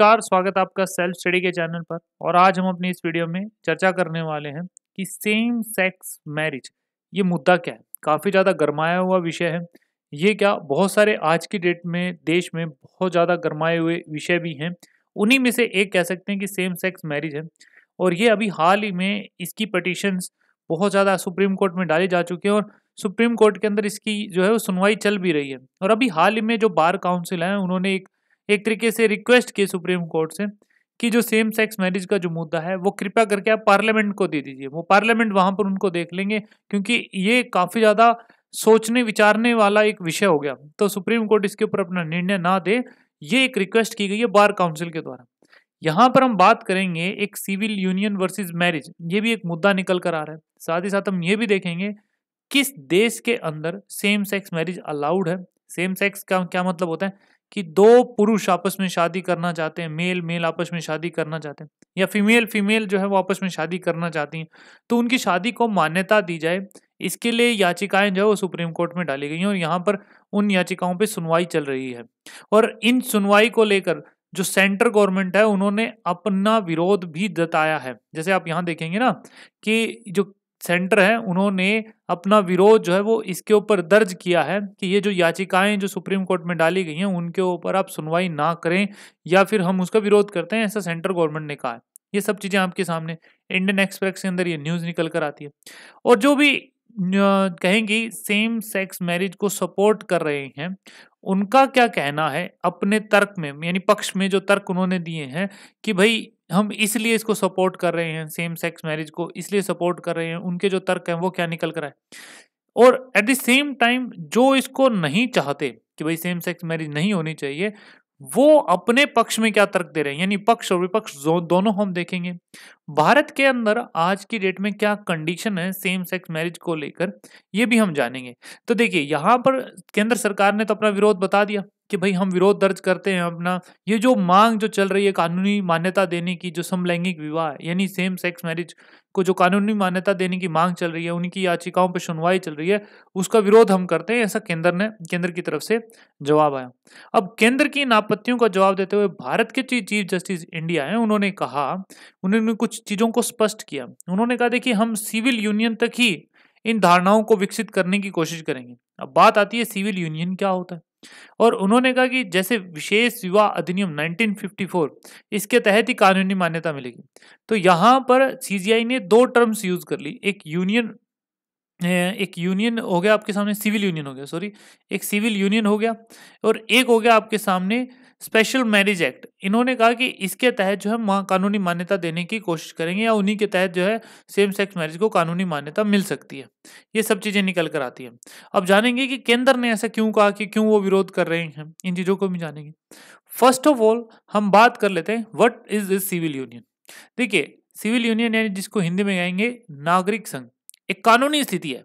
नमस्कार स्वागत आपका सेल्फ स्टडी के चैनल पर और आज हम अपनी इस वीडियो में चर्चा करने वाले हैं कि सेम सेक्स मैरिज ये मुद्दा क्या है काफ़ी ज़्यादा गरमाया हुआ विषय है ये क्या बहुत सारे आज की डेट में देश में बहुत ज़्यादा गरमाए हुए विषय भी हैं उन्हीं में से एक कह सकते हैं कि सेम सेक्स मैरिज है और ये अभी हाल ही में इसकी पटिशन्स बहुत ज़्यादा सुप्रीम कोर्ट में डाले जा चुकी हैं और सुप्रीम कोर्ट के अंदर इसकी जो है वो सुनवाई चल भी रही है और अभी हाल ही में जो बार काउंसिल हैं उन्होंने एक एक तरीके से रिक्वेस्ट की सुप्रीम कोर्ट से कि जो सेम सेक्स मैरिज का जो मुद्दा है वो कृपया करके आप पार्लियामेंट को दे दीजिए वो पार्लियामेंट वहाँ पर उनको देख लेंगे क्योंकि ये काफ़ी ज़्यादा सोचने विचारने वाला एक विषय हो गया तो सुप्रीम कोर्ट इसके ऊपर अपना निर्णय ना दे ये एक रिक्वेस्ट की गई है बार काउंसिल के द्वारा यहाँ पर हम बात करेंगे एक सिविल यूनियन वर्सेस मैरिज ये भी एक मुद्दा निकल कर आ रहा है साथ ही साथ हम ये भी देखेंगे किस देश के अंदर सेम सेक्स मैरिज अलाउड है सेम सेक्स का क्या मतलब होता है कि दो पुरुष आपस में शादी करना चाहते हैं मेल मेल आपस में शादी करना चाहते हैं या फीमेल फीमेल जो है वो आपस में शादी करना चाहती हैं तो उनकी शादी को मान्यता दी जाए इसके लिए याचिकाएं जो है वो सुप्रीम कोर्ट में डाली गई हैं और यहाँ पर उन याचिकाओं पे सुनवाई चल रही है और इन सुनवाई को लेकर जो सेंट्रल गवर्नमेंट है उन्होंने अपना विरोध भी जताया है जैसे आप यहाँ देखेंगे ना कि जो सेंटर हैं उन्होंने अपना विरोध जो है वो इसके ऊपर दर्ज किया है कि ये जो याचिकाएं जो सुप्रीम कोर्ट में डाली गई हैं उनके ऊपर आप सुनवाई ना करें या फिर हम उसका विरोध करते हैं ऐसा सेंट्रल गवर्नमेंट ने कहा है ये सब चीज़ें आपके सामने इंडियन एक्सप्रेस के अंदर ये न्यूज़ निकल कर आती है और जो भी कहेंगी सेम सेक्स मैरिज को सपोर्ट कर रहे हैं उनका क्या कहना है अपने तर्क में यानी पक्ष में जो तर्क उन्होंने दिए हैं कि भाई हम इसलिए इसको सपोर्ट कर रहे हैं सेम सेक्स मैरिज को इसलिए सपोर्ट कर रहे हैं उनके जो तर्क हैं वो क्या निकल कर आए और एट द सेम टाइम जो इसको नहीं चाहते कि भाई सेम सेक्स मैरिज नहीं होनी चाहिए वो अपने पक्ष में क्या तर्क दे रहे हैं यानी पक्ष और विपक्ष दोनों हम देखेंगे भारत के अंदर आज की डेट में क्या कंडीशन है सेम सेक्स मैरिज को लेकर ये भी हम जानेंगे तो देखिए यहाँ पर केंद्र सरकार ने तो अपना विरोध बता दिया कि भाई हम विरोध दर्ज करते हैं अपना ये जो मांग जो चल रही है कानूनी मान्यता देने की जो समलैंगिक विवाह यानी सेम सेक्स मैरिज को जो कानूनी मान्यता देने की मांग चल रही है उनकी याचिकाओं पर सुनवाई चल रही है उसका विरोध हम करते हैं ऐसा केंद्र ने केंद्र की तरफ से जवाब आया अब केंद्र की इन आपत्तियों का जवाब देते हुए भारत के चीफ जस्टिस इंडिया हैं उन्होंने कहा उन्होंने कुछ चीज़ों को स्पष्ट किया उन्होंने कहा देखिए हम सिविल यूनियन तक ही इन धारणाओं को विकसित करने की कोशिश करेंगे अब बात आती है सिविल यूनियन क्या होता है और उन्होंने कहा कि जैसे विशेष विवाह अधिनियम 1954 इसके तहत ही कानूनी मान्यता मिलेगी तो यहाँ पर सीजीआई ने दो टर्म्स यूज कर ली एक यूनियन एक यूनियन हो गया आपके सामने सिविल यूनियन हो गया सॉरी एक सिविल यूनियन हो गया और एक हो गया आपके सामने स्पेशल मैरिज एक्ट इन्होंने कहा कि इसके तहत जो है मां कानूनी मान्यता देने की कोशिश करेंगे या उन्हीं के तहत जो है सेम सेक्स मैरिज को कानूनी मान्यता मिल सकती है ये सब चीज़ें निकल कर आती हैं अब जानेंगे कि केंद्र ने ऐसा क्यों कहा कि क्यों वो विरोध कर रहे हैं इन चीज़ों को भी जानेंगे फर्स्ट ऑफ ऑल हम बात कर लेते हैं what is is civil union देखिए सिविल यूनियन यानी जिसको हिंदी में कहेंगे नागरिक संघ एक कानूनी स्थिति है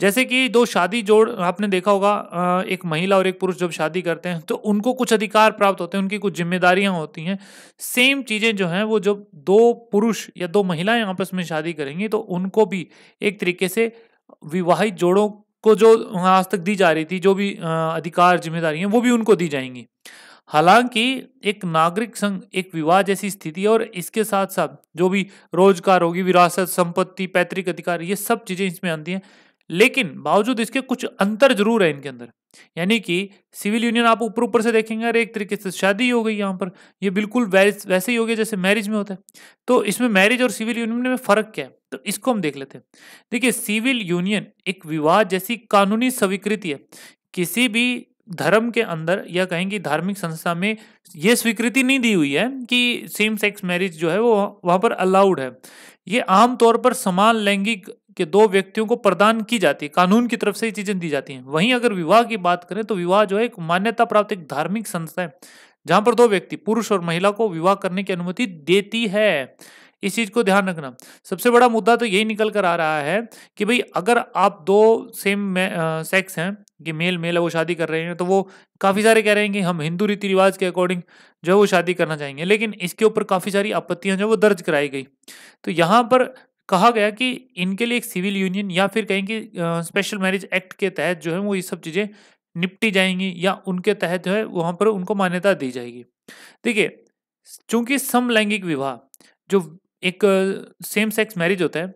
जैसे कि दो शादी जोड़ आपने देखा होगा एक महिला और एक पुरुष जब शादी करते हैं तो उनको कुछ अधिकार प्राप्त होते हैं उनकी कुछ जिम्मेदारियां होती हैं सेम चीज़ें जो हैं वो जब दो पुरुष या दो महिलाएं आपस में शादी करेंगी तो उनको भी एक तरीके से विवाहित जोड़ों को जो आज तक दी जा रही थी जो भी अधिकार जिम्मेदारियां वो भी उनको दी जाएंगी हालांकि एक नागरिक संघ एक विवाह जैसी स्थिति है और इसके साथ साथ जो भी रोजगार होगी विरासत संपत्ति पैतृक अधिकार ये सब चीज़ें इसमें आती हैं लेकिन बावजूद इसके कुछ अंतर जरूर है इनके अंदर यानी कि सिविल यूनियन आप ऊपर ऊपर से देखेंगे अरे एक तरीके से शादी हो गई यहाँ पर ये बिल्कुल वैसे ही हो गया जैसे मैरिज में होता है तो इसमें मैरिज और सिविल यूनियन में फ़र्क क्या है तो इसको हम देख लेते हैं देखिए सिविल यूनियन एक विवाह जैसी कानूनी स्वीकृति है किसी भी धर्म के अंदर या कहेंगे धार्मिक संस्था में ये स्वीकृति नहीं दी हुई है कि सेम सेक्स मैरिज जो है वो वहाँ पर अलाउड है ये आमतौर पर समान लैंगिक के दो व्यक्तियों को प्रदान की जाती है कानून की तरफ से ये चीजें दी जाती हैं वहीं अगर विवाह की बात करें तो विवाह जो है एक मान्यता प्राप्त एक धार्मिक संस्था है जहां पर दो व्यक्ति पुरुष और महिला को विवाह करने की अनुमति देती है इस चीज को ध्यान रखना सबसे बड़ा मुद्दा तो यही निकल कर आ रहा है कि भाई अगर आप दो सेम सेक्स हैं कि मेल मेल है वो शादी कर रहे हैं तो वो काफ़ी सारे कह रहे हैं कि हम हिंदू रीति रिवाज के अकॉर्डिंग जो है वो शादी करना चाहेंगे लेकिन इसके ऊपर काफ़ी सारी आपत्तियां जो वो दर्ज कराई गई तो यहाँ पर कहा गया कि इनके लिए एक सिविल यूनियन या फिर कहें कि स्पेशल मैरिज एक्ट के तहत जो है वो ये सब चीज़ें निपटी जाएंगी या उनके तहत जो है वहाँ पर उनको मान्यता दी जाएगी देखिए चूंकि समलैंगिक विवाह जो एक सेम सेक्स मैरिज होता है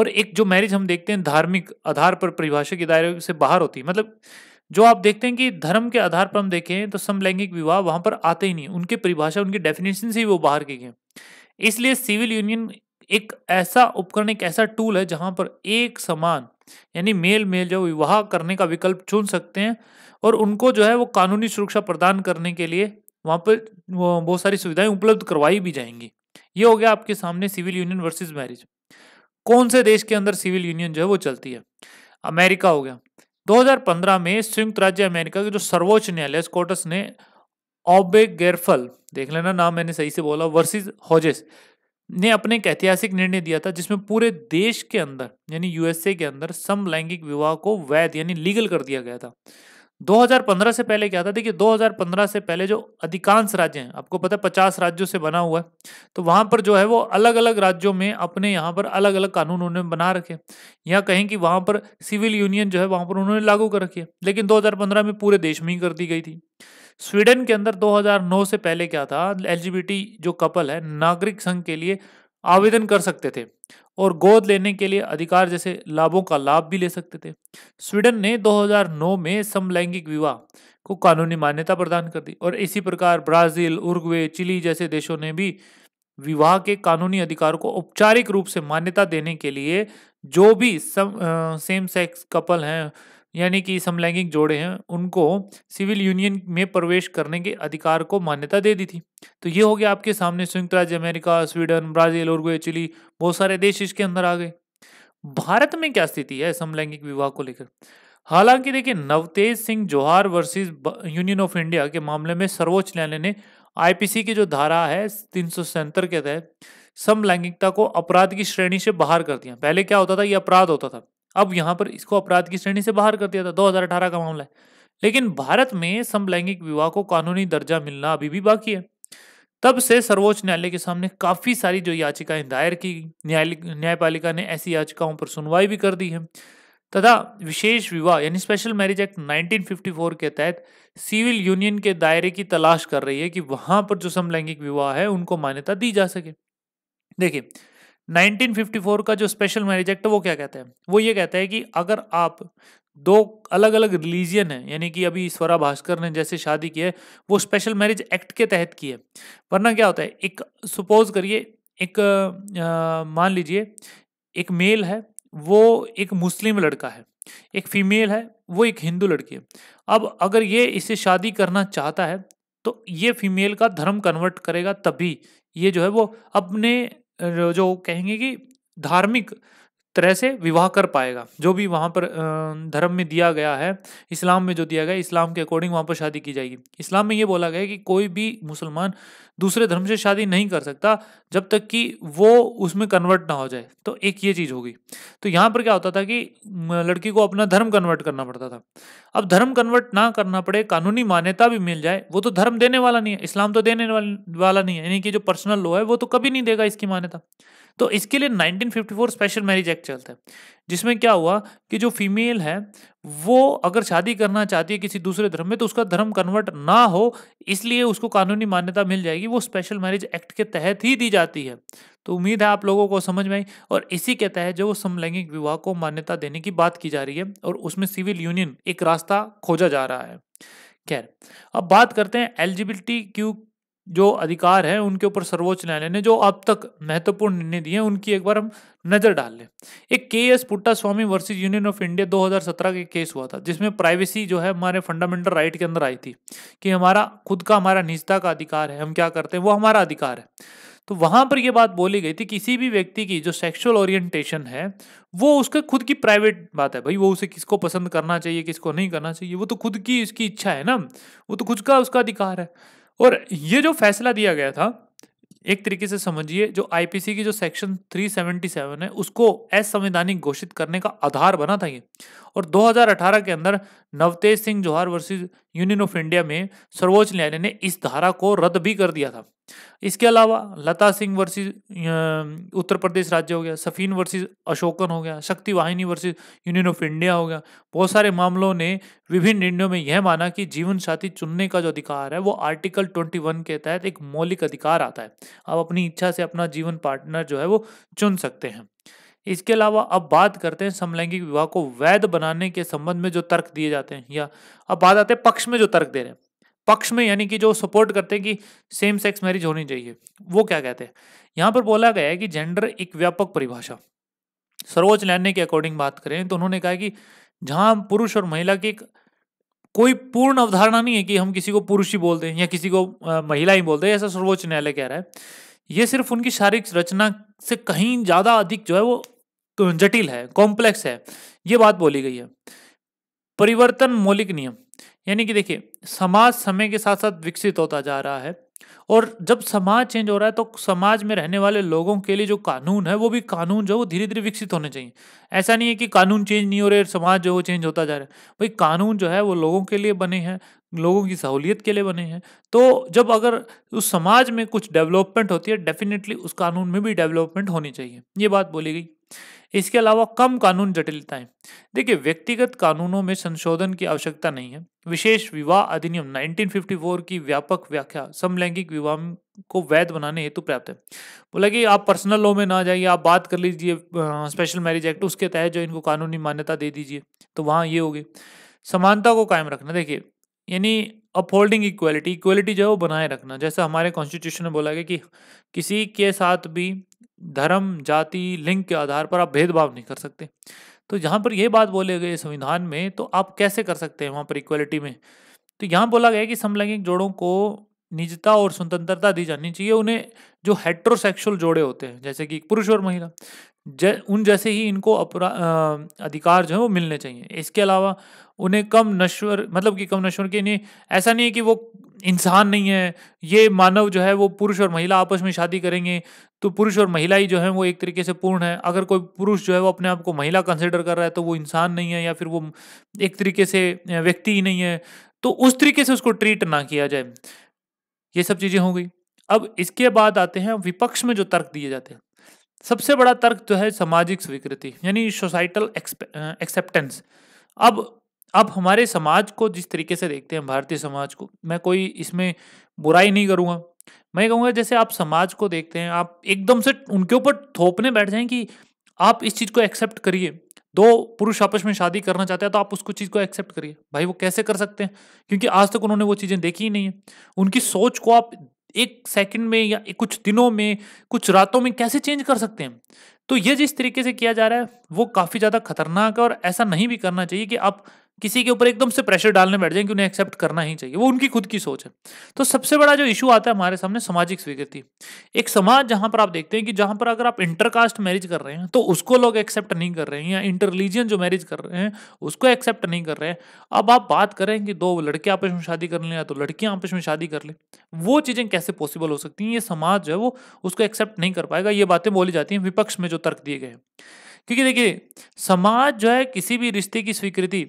और एक जो मैरिज हम देखते हैं धार्मिक आधार पर परिभाषा के दायरे से बाहर होती है मतलब जो आप देखते हैं कि धर्म के आधार पर हम देखें तो समलैंगिक विवाह वहां पर आते ही नहीं उनकी परिभाषा उनकी डेफिनेशन से ही वो बाहर की गए इसलिए सिविल यूनियन एक ऐसा उपकरण एक ऐसा टूल है जहां पर एक समान यानी मेल मेल जो विवाह करने का विकल्प चुन सकते हैं और उनको जो है वो कानूनी सुरक्षा प्रदान करने के लिए वहाँ पर बहुत सारी सुविधाएं उपलब्ध करवाई भी जाएंगी ये हो गया आपके सामने सिविल यूनियन वर्सेस मैरिज कौन से देश के अंदर सिविल यूनियन जो है वो चलती है अमेरिका हो गया 2015 में संयुक्त राज्य अमेरिका के जो सर्वोच्च न्यायालय स्कॉटस ने ओबे गेरफल देख लेना नाम मैंने सही से बोला वर्सेस हॉजेस ने अपने एक ऐतिहासिक निर्णय दिया था जिसमें पूरे देश के अंदर यानी यूएसए के अंदर समलैंगिक विवाह को वैध यानी लीगल कर दिया गया था 2015 से पहले क्या था देखिए 2015 से पहले जो अधिकांश राज्य हैं आपको पता है पचास राज्यों से बना हुआ है तो वहाँ पर जो है वो अलग अलग राज्यों में अपने यहाँ पर अलग अलग कानून उन्होंने बना रखे या कहें कि वहाँ पर सिविल यूनियन जो है वहाँ पर उन्होंने लागू कर रखी है लेकिन दो में पूरे देश में ही कर दी गई थी स्वीडन के अंदर 2009 से पहले क्या था एलजीबीटी जो कपल है नागरिक संघ के लिए आवेदन कर सकते थे और गोद लेने के लिए अधिकार जैसे लाभों का लाभ भी ले सकते थे स्वीडन ने 2009 में समलैंगिक विवाह को कानूनी मान्यता प्रदान कर दी और इसी प्रकार ब्राजील उर्गवे चिली जैसे देशों ने भी विवाह के कानूनी अधिकार को औपचारिक रूप से मान्यता देने के लिए जो भी some, uh, same sex couple हैं यानी कि समलैंगिक जोड़े हैं उनको सिविल यूनियन में प्रवेश करने के अधिकार को मान्यता दे दी थी तो ये हो गया आपके सामने संयुक्त राज्य अमेरिका स्वीडन ब्राजील और चिली बहुत सारे देश इसके अंदर आ गए भारत में क्या स्थिति है समलैंगिक विवाह को लेकर हालांकि देखिए Navtej Singh Johar versus union of India के मामले में सर्वोच्च न्यायालय ने आईपीसी की जो धारा है तीन के तहत समलैंगिकता को अपराध की श्रेणी से बाहर कर दिया पहले क्या होता था ये अपराध होता था अब यहाँ पर इसको अपराध की श्रेणी से बाहर कर दिया था 2018 का मामला है लेकिन भारत में समलैंगिक विवाह को कानूनी दर्जा मिलना अभी भी बाकी है तब से सर्वोच्च न्यायालय के सामने काफ़ी सारी जो याचिकाएं दायर की न्यायपालिका ने ऐसी याचिकाओं पर सुनवाई भी कर दी है तथा विशेष विवाह यानी स्पेशल मैरिज एक्ट 1954 के तहत सिविल यूनियन के दायरे की तलाश कर रही है कि वहां पर जो समलैंगिक विवाह है उनको मान्यता दी जा सके देखिए 1954 का जो स्पेशल मैरिज एक्ट है वो क्या कहता है वो ये कहता है कि अगर आप दो अलग अलग रिलीजियन है यानी कि अभी स्वरा भास्कर ने जैसे शादी की है वो स्पेशल मैरिज एक्ट के तहत की है वरना क्या होता है एक सपोज करिए एक मान लीजिए एक मेल है वो एक मुस्लिम लड़का है एक फीमेल है वो एक हिंदू लड़की है अब अगर ये इसे शादी करना चाहता है तो ये फीमेल का धर्म कन्वर्ट करेगा तभी ये जो है वो अपने जो कहेंगे कि धार्मिक तरह से विवाह कर पाएगा जो भी वहाँ पर धर्म में दिया गया है इस्लाम में जो दिया गया इस्लाम के अकॉर्डिंग वहाँ पर शादी की जाएगी इस्लाम में ये बोला गया कि कोई भी मुसलमान दूसरे धर्म से शादी नहीं कर सकता जब तक कि वो उसमें कन्वर्ट ना हो जाए तो एक ये चीज़ होगी तो यहाँ पर क्या होता था कि लड़की को अपना धर्म कन्वर्ट करना पड़ता था अब धर्म कन्वर्ट ना करना पड़े कानूनी मान्यता भी मिल जाए वो तो धर्म देने वाला नहीं है इस्लाम तो देने वाला नहीं है यानी कि जो पर्सनल लॉ है वो तो कभी नहीं देगा इसकी मान्यता तो इसके लिए 1954 स्पेशल मैरिज एक्ट चलता है जिसमें क्या हुआ कि जो फीमेल है वो अगर शादी करना चाहती है किसी दूसरे धर्म में तो उसका धर्म कन्वर्ट ना हो इसलिए उसको कानूनी मान्यता मिल जाएगी वो स्पेशल मैरिज एक्ट के तहत ही दी जाती है तो उम्मीद है आप लोगों को समझ में आई और इसी के तहत जो समलैंगिक विवाह को मान्यता देने की बात की जा रही है और उसमें सिविल यूनियन एक रास्ता खोजा जा रहा है खैर अब बात करते हैं एलिजिबिलिटी क्यू जो अधिकार हैं उनके ऊपर सर्वोच्च न्यायालय ने जो अब तक महत्वपूर्ण निर्णय दिए हैं उनकी एक बार हम नज़र डाल लें एक K S Puttaswamy versus union of India 2017 के केस हुआ था जिसमें प्राइवेसी जो है हमारे फंडामेंटल राइट के अंदर आई थी कि हमारा खुद का हमारा निजता का अधिकार है हम क्या करते हैं वो हमारा अधिकार है तो वहां पर यह बात बोली गई थी किसी भी व्यक्ति की जो सेक्सुअल ओरिएंटेशन है वो उसके खुद की प्राइवेट बात है भाई वो उसे किसको पसंद करना चाहिए किसको नहीं करना चाहिए वो तो खुद की उसकी इच्छा है ना वो तो खुद का उसका अधिकार है और ये जो फैसला दिया गया था एक तरीके से समझिए जो आईपीसी की जो सेक्शन 377 है उसको असंवैधानिक घोषित करने का आधार बना था ये और 2018 के अंदर नवतेज सिंह जोहार वर्सेस यूनियन ऑफ इंडिया में सर्वोच्च न्यायालय ने इस धारा को रद्द भी कर दिया था इसके अलावा लता सिंह वर्सेस उत्तर प्रदेश राज्य हो गया सफ़ीन वर्सेस अशोकन हो गया शक्ति वाहिनी वर्सेस यूनियन ऑफ इंडिया हो गया बहुत सारे मामलों ने विभिन्न निर्णयों में यह माना कि जीवन साथी चुनने का जो अधिकार है वो आर्टिकल 21 के तहत एक मौलिक अधिकार आता है आप अपनी इच्छा से अपना जीवन पार्टनर जो है वो चुन सकते हैं इसके अलावा अब बात करते हैं समलैंगिक विवाह को वैध बनाने के संबंध में जो तर्क दिए जाते हैं या अब बात आते हैं पक्ष में जो तर्क दे रहे हैं पक्ष में यानी कि जो सपोर्ट करते हैं कि सेम सेक्स मैरिज होनी चाहिए वो क्या कहते हैं यहाँ पर बोला गया है कि जेंडर एक व्यापक परिभाषा सर्वोच्च न्यायालय के अकॉर्डिंग बात करें तो उन्होंने कहा कि जहाँ पुरुष और महिला की कोई पूर्ण अवधारणा नहीं है कि हम किसी को पुरुष ही बोलते हैं या किसी को महिला ही बोलते हैं ऐसा सर्वोच्च न्यायालय कह रहा है ये सिर्फ उनकी शारीरिक रचना से कहीं ज़्यादा अधिक जो है वो जटिल है कॉम्प्लेक्स है ये बात बोली गई है परिवर्तन मौलिक नियम यानी कि देखिए समाज समय के साथ साथ विकसित होता जा रहा है और जब समाज चेंज हो रहा है तो समाज में रहने वाले लोगों के लिए जो कानून है वो भी कानून जो है वो धीरे धीरे विकसित होने चाहिए ऐसा नहीं है कि कानून चेंज नहीं हो रहे समाज जो है वो चेंज होता जा रहा है भाई कानून जो है वो लोगों के लिए बने हैं लोगों की सहूलियत के लिए बने हैं तो जब अगर उस समाज में कुछ डेवलपमेंट होती है डेफिनेटली उस कानून में भी डेवलपमेंट होनी चाहिए ये बात बोली गई इसके अलावा कम कानून जटिलताएं देखिए व्यक्तिगत कानूनों में संशोधन की आवश्यकता नहीं है विशेष विवाह अधिनियम 1954 की व्यापक व्याख्या समलैंगिक विवाह को वैध बनाने हेतु पर्याप्त है बोला कि आप पर्सनल लॉ में ना जाइए आप बात कर लीजिए स्पेशल मैरिज एक्ट उसके तहत जो इनको कानूनी मान्यता दे दीजिए तो वहाँ ये होगी समानता को कायम रखना देखिए यानी अपहोल्डिंग इक्वलिटी इक्वलिटी जो है वो बनाए रखना जैसे हमारे कॉन्स्टिट्यूशन में बोला गया कि किसी के साथ भी धर्म जाति लिंग के आधार पर आप भेदभाव नहीं कर सकते तो जहाँ पर यह बात बोले गए संविधान में तो आप कैसे कर सकते हैं वहाँ पर इक्वलिटी में तो यहाँ बोला गया कि समलैंगिक जोड़ों को निजता और स्वतंत्रता दी जानी चाहिए उन्हें जो हेट्रोसेक्सुअल जोड़े होते हैं जैसे कि पुरुष और महिला जै, उन जैसे ही इनको अपरा अधिकार जो है वो मिलने चाहिए इसके अलावा उन्हें कम नश्वर मतलब कि कम नश्वर के लिए ऐसा नहीं है कि वो इंसान नहीं है ये मानव जो है वो पुरुष और महिला आपस में शादी करेंगे तो पुरुष और महिला ही जो है वो एक तरीके से पूर्ण है अगर कोई पुरुष जो है वो अपने आप को महिला कंसिडर कर रहा है तो वो इंसान नहीं है या फिर वो एक तरीके से व्यक्ति ही नहीं है तो उस तरीके से उसको ट्रीट ना किया जाए ये सब चीज़ें हो गई अब इसके बाद आते हैं विपक्ष में जो तर्क दिए जाते हैं सबसे बड़ा तर्क जो तो है सामाजिक स्वीकृति यानी सोसाइटल एक्सेप्टेंस अब अब हमारे समाज को जिस तरीके से देखते हैं भारतीय समाज को मैं कोई इसमें बुराई नहीं करूँगा मैं कहूँगा जैसे आप समाज को देखते हैं आप एकदम से उनके ऊपर थोपने बैठ जाएं कि आप इस चीज़ को एक्सेप्ट करिए दो पुरुष आपस में शादी करना चाहते हैं तो आप उसको चीज़ को एक्सेप्ट करिए भाई वो कैसे कर सकते हैं क्योंकि आज तक उन्होंने वो चीज़ें देखी ही नहीं है उनकी सोच को आप एक सेकंड में या कुछ दिनों में कुछ रातों में कैसे चेंज कर सकते हैं तो ये जिस तरीके से किया जा रहा है वो काफ़ी ज़्यादा खतरनाक है और ऐसा नहीं भी करना चाहिए कि आप किसी के ऊपर एकदम से प्रेशर डालने बैठ जाए कि उन्हें एक्सेप्ट करना ही चाहिए वो उनकी खुद की सोच है तो सबसे बड़ा जो इशू आता है हमारे सामने सामाजिक स्वीकृति एक समाज जहां पर आप देखते हैं कि जहां पर अगर आप इंटरकास्ट मैरिज कर रहे हैं तो उसको लोग एक्सेप्ट नहीं कर रहे हैं या इंटर रिलीजियन जो मैरिज कर रहे हैं उसको एक्सेप्ट नहीं कर रहे हैं अब आप बात करें कि दो लड़के आपस में शादी कर लें या तो लड़कियां आपस में शादी कर लें वो चीज़ें कैसे पॉसिबल हो सकती हैं ये समाज जो है वो उसको एक्सेप्ट नहीं कर पाएगा ये बातें बोली जाती हैं विपक्ष में जो तर्क दिए गए हैं क्योंकि देखिए समाज जो है किसी भी रिश्ते की स्वीकृति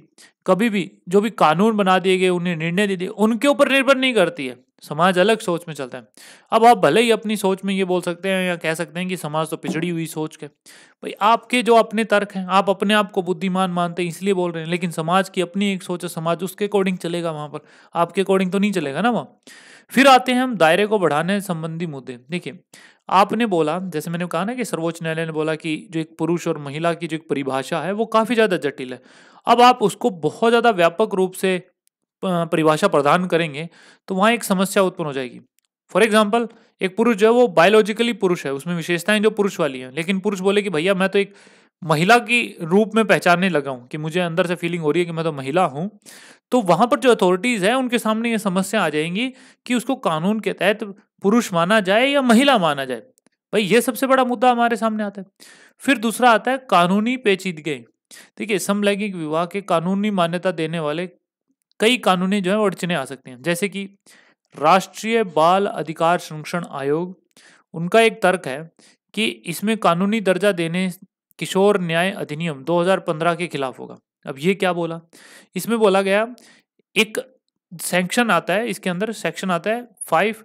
कभी भी जो भी कानून बना दिए गए उन्हें निर्णय दे दिए उनके ऊपर निर्भर नहीं करती है समाज अलग सोच में चलता है अब आप भले ही अपनी सोच में ये बोल सकते हैं या कह सकते हैं कि समाज तो पिछड़ी हुई सोच के भाई आपके जो अपने तर्क हैं आप अपने आप को बुद्धिमान मानते हैं इसलिए बोल रहे हैं लेकिन समाज की अपनी एक सोच है समाज उसके अकॉर्डिंग चलेगा वहाँ पर आपके अकॉर्डिंग तो नहीं चलेगा ना वहाँ फिर आते हैं हम दायरे को बढ़ाने संबंधी मुद्दे देखिए आपने बोला जैसे मैंने कहा ना कि सर्वोच्च न्यायालय ने बोला कि जो एक पुरुष और महिला की जो एक परिभाषा है वो काफ़ी ज़्यादा जटिल है अब आप उसको बहुत ज़्यादा व्यापक रूप से परिभाषा प्रदान करेंगे तो वहाँ एक समस्या उत्पन्न हो जाएगी फॉर एग्जाम्पल एक पुरुष जो है वो बायोलॉजिकली पुरुष है उसमें विशेषताएं जो पुरुष वाली हैं लेकिन पुरुष बोले कि भैया मैं तो एक महिला की रूप में पहचानने लगा हूँ कि मुझे अंदर से फीलिंग हो रही है कि मैं तो महिला हूँ तो वहाँ पर जो अथॉरिटीज़ हैं उनके सामने ये समस्या आ जाएंगी कि उसको कानून के तहत पुरुष माना जाए या महिला माना जाए भाई ये सबसे बड़ा मुद्दा हमारे सामने आता है फिर दूसरा आता है कानूनी पेचीदगी देखिए समलैंगिक विवाह के कानूनी मान्यता देने वाले कई कानूनी जो है अड़चने आ सकती हैं जैसे कि राष्ट्रीय बाल अधिकार संरक्षण आयोग उनका एक तर्क है कि इसमें कानूनी दर्जा देने किशोर न्याय अधिनियम 2015 के खिलाफ होगा अब ये क्या बोला इसमें बोला गया एक सेंक्शन आता है इसके अंदर सेक्शन आता है फाइव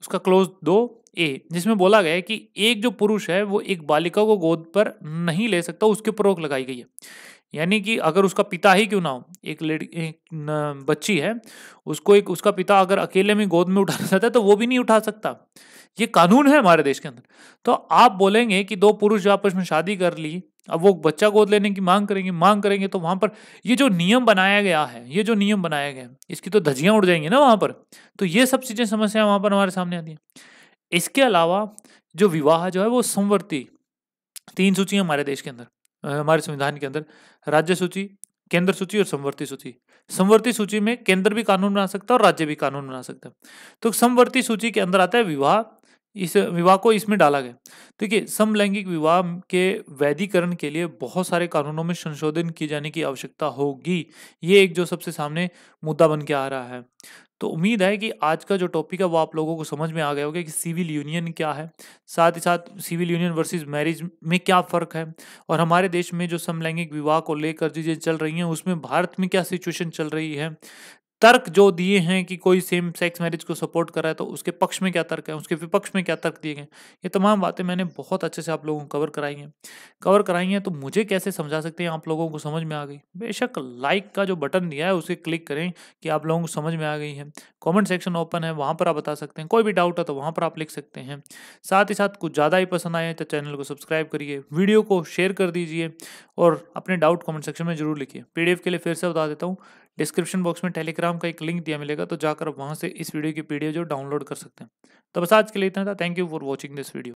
उसका क्लोज दो ए जिसमें बोला गया कि एक जो पुरुष है वो एक बालिका को गोद पर नहीं ले सकता उसके ऊपर रोक लगाई गई है यानी कि अगर उसका पिता ही क्यों ना हो एक लड़की एक बच्ची है उसको एक उसका पिता अगर अकेले में गोद में उठाना चाहता है तो वो भी नहीं उठा सकता ये कानून है हमारे देश के अंदर तो आप बोलेंगे कि दो पुरुष जो आपस में शादी कर ली अब वो बच्चा गोद लेने की मांग करेंगे मांग करेंगे तो वहाँ पर ये जो नियम बनाया गया है ये जो नियम बनाया गया है इसकी तो धजियाँ उड़ जाएंगी ना वहाँ पर तो ये सब चीज़ें समस्या वहाँ पर हमारे सामने आती हैं इसके अलावा जो विवाह जो है वो संवर्ती तीन सूची है हमारे देश के अंदर हमारे संविधान के अंदर राज्य सूची केंद्र सूची और समवर्ती सूची समवर्ती सूची में केंद्र भी कानून बना सकता है और राज्य भी कानून बना सकता है तो समवर्ती सूची के अंदर आता है विवाह इस विवाह को इसमें डाला गया तो देखिए समलैंगिक विवाह के वैधीकरण के लिए बहुत सारे कानूनों में संशोधन किए जाने की आवश्यकता होगी ये एक जो सबसे सामने मुद्दा बन के आ रहा है तो उम्मीद है कि आज का जो टॉपिक है वो आप लोगों को समझ में आ गया होगा कि सिविल यूनियन क्या है साथ ही साथ सिविल यूनियन वर्सेस मैरिज में क्या फ़र्क है और हमारे देश में जो समलैंगिक विवाह को लेकर चीज़ें चल रही हैं उसमें भारत में क्या सिचुएशन चल रही है तर्क जो दिए हैं कि कोई सेम सेक्स मैरिज को सपोर्ट कर रहा है तो उसके पक्ष में क्या तर्क है उसके विपक्ष में क्या तर्क दिए गए ये तमाम बातें मैंने बहुत अच्छे से आप लोगों को कवर कराई हैं कवर कराई हैं तो मुझे कैसे समझा सकते हैं आप लोगों को समझ में आ गई बेशक लाइक का जो बटन दिया है उसे क्लिक करें कि आप लोगों को समझ में आ गई है कॉमेंट सेक्शन ओपन है वहाँ पर आप बता सकते हैं कोई भी डाउट है तो वहाँ पर आप लिख सकते हैं साथ ही साथ कुछ ज़्यादा ही पसंद आए तो चैनल को सब्सक्राइब करिए वीडियो को शेयर कर दीजिए और अपने डाउट कॉमेंट सेक्शन में ज़रूर लिखिए पी के लिए फिर से बता देता हूँ डिस्क्रिप्शन बॉक्स में टेलीग्राम का एक लिंक दिया मिलेगा तो जाकर आप वहाँ से इस वीडियो की पीडीएफ जो डाउनलोड कर सकते हैं तो बस आज के लिए इतना था thank you for watching this video